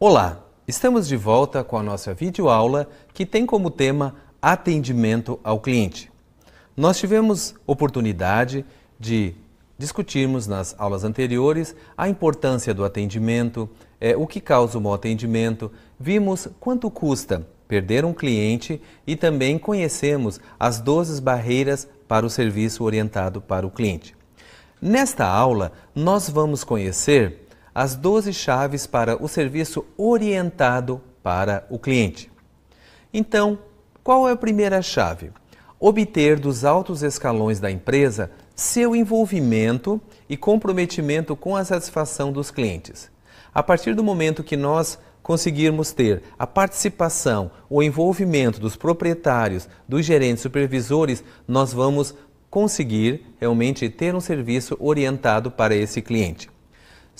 Olá, estamos de volta com a nossa videoaula que tem como tema atendimento ao cliente. Nós tivemos oportunidade de discutirmos nas aulas anteriores a importância do atendimento, é, o que causa o mau atendimento, vimos quanto custa perder um cliente e também conhecemos as 12 barreiras para o serviço orientado para o cliente. Nesta aula, nós vamos conhecer as 12 chaves para o serviço orientado para o cliente. Então, qual é a primeira chave? Obter dos altos escalões da empresa seu envolvimento e comprometimento com a satisfação dos clientes. A partir do momento que nós conseguirmos ter a participação, o envolvimento dos proprietários, dos gerentes, supervisores, nós vamos conseguir realmente ter um serviço orientado para esse cliente.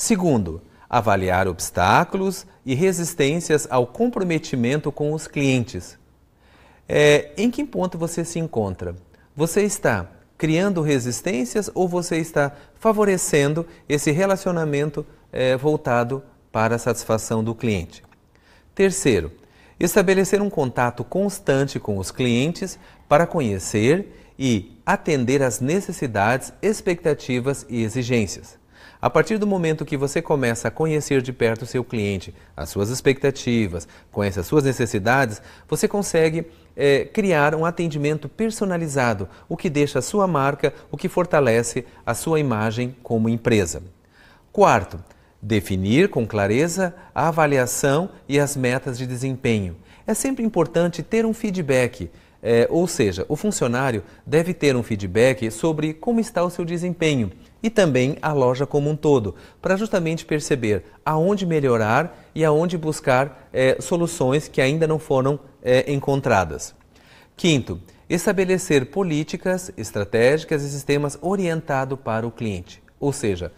Segundo, avaliar obstáculos e resistências ao comprometimento com os clientes. É, em que ponto você se encontra? Você está criando resistências ou você está favorecendo esse relacionamento é, voltado para a satisfação do cliente? Terceiro, estabelecer um contato constante com os clientes para conhecer e atender às necessidades, expectativas e exigências. A partir do momento que você começa a conhecer de perto o seu cliente, as suas expectativas, conhece as suas necessidades, você consegue é, criar um atendimento personalizado, o que deixa a sua marca, o que fortalece a sua imagem como empresa. Quarto, definir com clareza a avaliação e as metas de desempenho. É sempre importante ter um feedback. É, ou seja, o funcionário deve ter um feedback sobre como está o seu desempenho e também a loja como um todo, para justamente perceber aonde melhorar e aonde buscar é, soluções que ainda não foram é, encontradas. Quinto, estabelecer políticas estratégicas e sistemas orientados para o cliente, ou seja,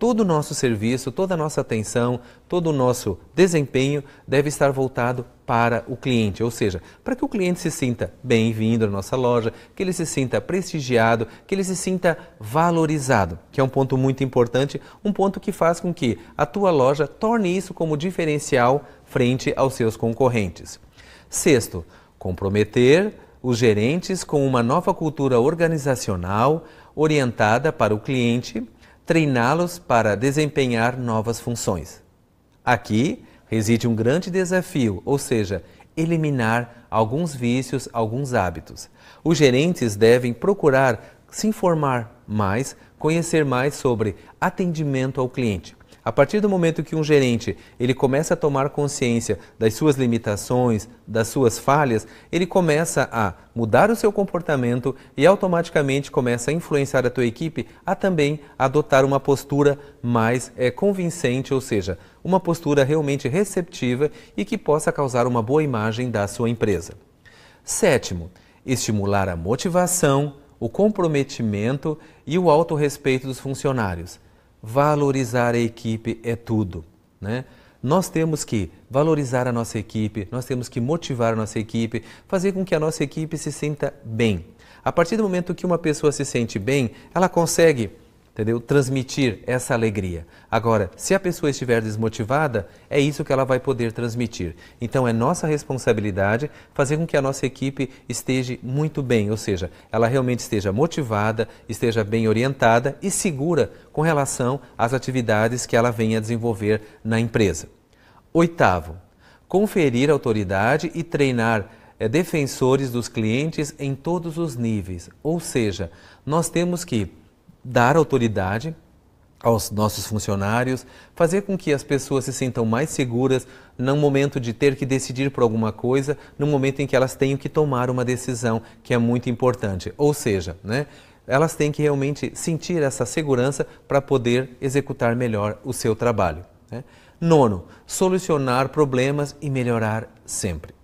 todo o nosso serviço, toda a nossa atenção, todo o nosso desempenho deve estar voltado para o cliente, ou seja, para que o cliente se sinta bem-vindo à nossa loja, que ele se sinta prestigiado, que ele se sinta valorizado, que é um ponto muito importante, um ponto que faz com que a tua loja torne isso como diferencial frente aos seus concorrentes. Sexto, comprometer os gerentes com uma nova cultura organizacional orientada para o cliente treiná-los para desempenhar novas funções. Aqui reside um grande desafio, ou seja, eliminar alguns vícios, alguns hábitos. Os gerentes devem procurar se informar mais, conhecer mais sobre atendimento ao cliente, a partir do momento que um gerente ele começa a tomar consciência das suas limitações, das suas falhas, ele começa a mudar o seu comportamento e automaticamente começa a influenciar a tua equipe a também adotar uma postura mais é, convincente, ou seja, uma postura realmente receptiva e que possa causar uma boa imagem da sua empresa. Sétimo, estimular a motivação, o comprometimento e o autorrespeito dos funcionários valorizar a equipe é tudo. Né? Nós temos que valorizar a nossa equipe, nós temos que motivar a nossa equipe, fazer com que a nossa equipe se sinta bem. A partir do momento que uma pessoa se sente bem, ela consegue entendeu? Transmitir essa alegria. Agora, se a pessoa estiver desmotivada, é isso que ela vai poder transmitir. Então, é nossa responsabilidade fazer com que a nossa equipe esteja muito bem, ou seja, ela realmente esteja motivada, esteja bem orientada e segura com relação às atividades que ela venha a desenvolver na empresa. Oitavo, conferir autoridade e treinar é, defensores dos clientes em todos os níveis, ou seja, nós temos que dar autoridade aos nossos funcionários, fazer com que as pessoas se sintam mais seguras no momento de ter que decidir por alguma coisa, no momento em que elas tenham que tomar uma decisão que é muito importante. Ou seja, né, elas têm que realmente sentir essa segurança para poder executar melhor o seu trabalho. Né? Nono, solucionar problemas e melhorar sempre.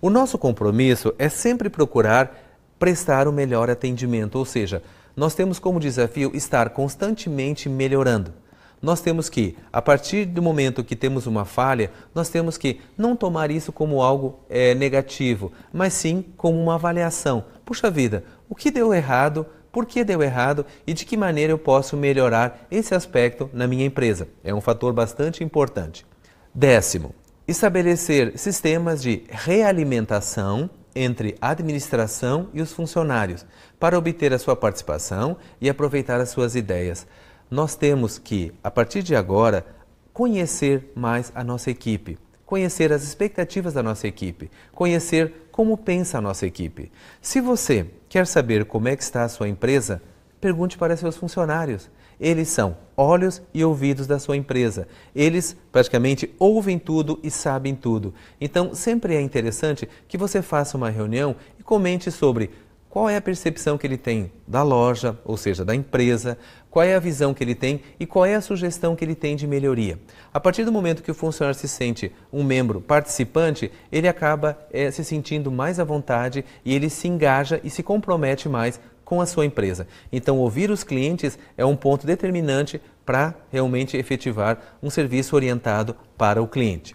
O nosso compromisso é sempre procurar prestar o melhor atendimento, ou seja, nós temos como desafio estar constantemente melhorando. Nós temos que, a partir do momento que temos uma falha, nós temos que não tomar isso como algo é, negativo, mas sim como uma avaliação. Puxa vida, o que deu errado? Por que deu errado e de que maneira eu posso melhorar esse aspecto na minha empresa? É um fator bastante importante. Décimo, estabelecer sistemas de realimentação entre a administração e os funcionários para obter a sua participação e aproveitar as suas ideias. Nós temos que, a partir de agora, conhecer mais a nossa equipe, conhecer as expectativas da nossa equipe, conhecer como pensa a nossa equipe. Se você quer saber como é que está a sua empresa, pergunte para seus funcionários. Eles são olhos e ouvidos da sua empresa. Eles praticamente ouvem tudo e sabem tudo. Então, sempre é interessante que você faça uma reunião e comente sobre qual é a percepção que ele tem da loja, ou seja, da empresa, qual é a visão que ele tem e qual é a sugestão que ele tem de melhoria. A partir do momento que o funcionário se sente um membro participante, ele acaba é, se sentindo mais à vontade e ele se engaja e se compromete mais com a sua empresa. Então, ouvir os clientes é um ponto determinante para realmente efetivar um serviço orientado para o cliente.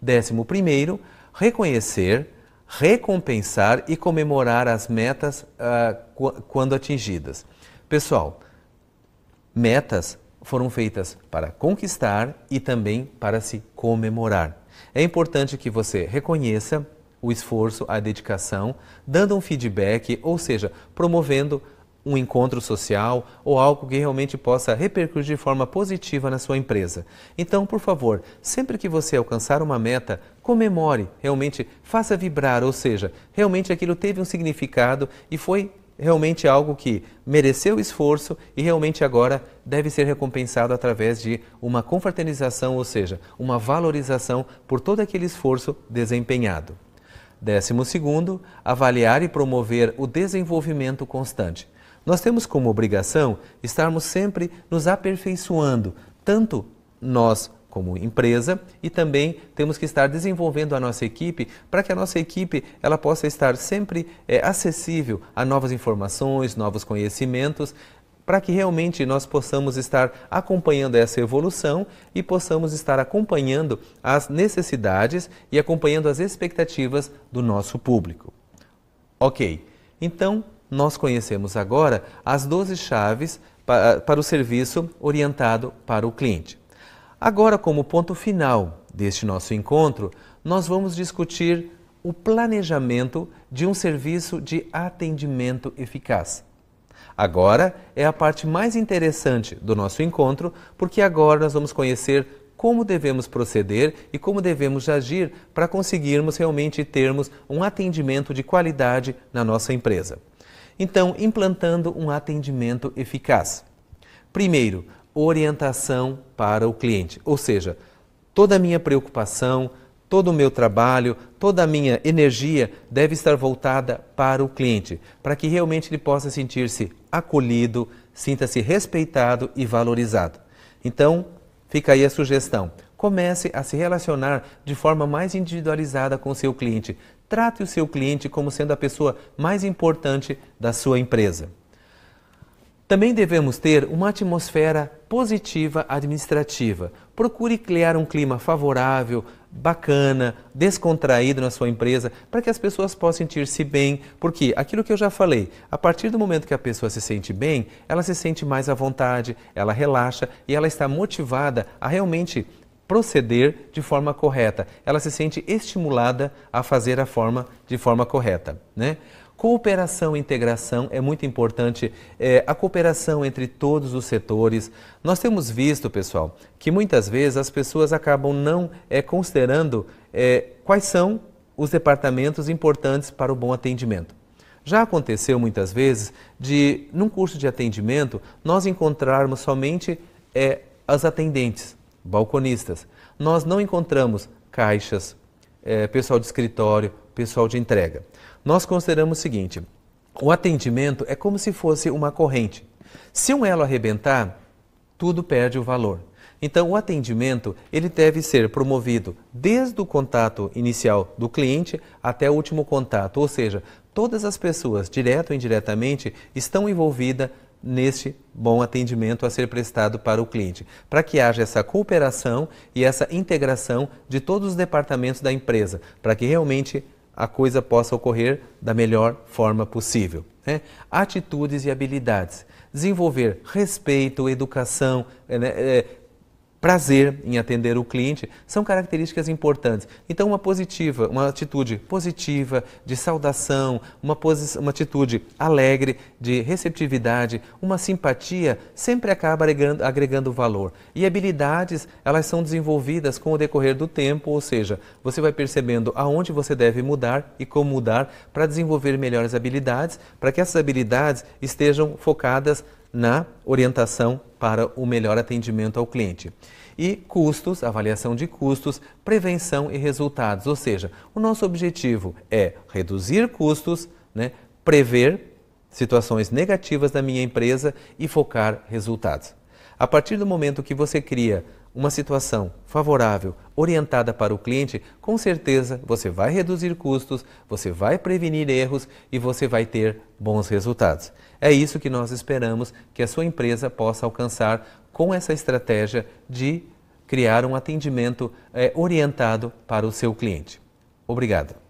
Décimo primeiro, reconhecer, recompensar e comemorar as metas uh, quando atingidas. Pessoal, metas foram feitas para conquistar e também para se comemorar. É importante que você reconheça, o esforço, a dedicação, dando um feedback, ou seja, promovendo um encontro social ou algo que realmente possa repercutir de forma positiva na sua empresa. Então, por favor, sempre que você alcançar uma meta, comemore, realmente faça vibrar, ou seja, realmente aquilo teve um significado e foi realmente algo que mereceu esforço e realmente agora deve ser recompensado através de uma confraternização, ou seja, uma valorização por todo aquele esforço desempenhado. Décimo segundo, avaliar e promover o desenvolvimento constante. Nós temos como obrigação estarmos sempre nos aperfeiçoando, tanto nós como empresa e também temos que estar desenvolvendo a nossa equipe para que a nossa equipe ela possa estar sempre é, acessível a novas informações, novos conhecimentos, para que realmente nós possamos estar acompanhando essa evolução e possamos estar acompanhando as necessidades e acompanhando as expectativas do nosso público. Ok, então nós conhecemos agora as 12 chaves para, ah, para o serviço orientado para o cliente. Agora, como ponto final deste nosso encontro, nós vamos discutir o planejamento de um serviço de atendimento eficaz. Agora é a parte mais interessante do nosso encontro, porque agora nós vamos conhecer como devemos proceder e como devemos agir para conseguirmos realmente termos um atendimento de qualidade na nossa empresa. Então, implantando um atendimento eficaz. Primeiro, orientação para o cliente, ou seja, toda a minha preocupação, todo o meu trabalho, toda a minha energia deve estar voltada para o cliente, para que realmente ele possa sentir-se acolhido, sinta-se respeitado e valorizado. Então, fica aí a sugestão. Comece a se relacionar de forma mais individualizada com o seu cliente. Trate o seu cliente como sendo a pessoa mais importante da sua empresa. Também devemos ter uma atmosfera positiva administrativa. Procure criar um clima favorável bacana, descontraído na sua empresa, para que as pessoas possam sentir-se bem, porque aquilo que eu já falei, a partir do momento que a pessoa se sente bem, ela se sente mais à vontade, ela relaxa e ela está motivada a realmente proceder de forma correta. Ela se sente estimulada a fazer a forma de forma correta, né? Cooperação e integração é muito importante, é, a cooperação entre todos os setores. Nós temos visto, pessoal, que muitas vezes as pessoas acabam não é, considerando é, quais são os departamentos importantes para o bom atendimento. Já aconteceu muitas vezes de, num curso de atendimento, nós encontrarmos somente é, as atendentes, balconistas. Nós não encontramos caixas, é, pessoal de escritório, pessoal de entrega nós consideramos o seguinte: o atendimento é como se fosse uma corrente. Se um elo arrebentar, tudo perde o valor. Então, o atendimento ele deve ser promovido desde o contato inicial do cliente até o último contato, ou seja, todas as pessoas, direto ou indiretamente, estão envolvidas neste bom atendimento a ser prestado para o cliente, para que haja essa cooperação e essa integração de todos os departamentos da empresa, para que realmente a coisa possa ocorrer da melhor forma possível. Né? Atitudes e habilidades. Desenvolver respeito, educação, né? É, prazer em atender o cliente são características importantes. Então, uma positiva, uma atitude positiva de saudação, uma, uma atitude alegre de receptividade, uma simpatia sempre acaba agregando, agregando valor. E habilidades elas são desenvolvidas com o decorrer do tempo, ou seja, você vai percebendo aonde você deve mudar e como mudar para desenvolver melhores habilidades, para que essas habilidades estejam focadas na orientação para o melhor atendimento ao cliente. E custos, avaliação de custos, prevenção e resultados. Ou seja, o nosso objetivo é reduzir custos, né, prever situações negativas da minha empresa e focar resultados. A partir do momento que você cria uma situação favorável, orientada para o cliente, com certeza você vai reduzir custos, você vai prevenir erros e você vai ter bons resultados. É isso que nós esperamos que a sua empresa possa alcançar com essa estratégia de criar um atendimento é, orientado para o seu cliente. Obrigado.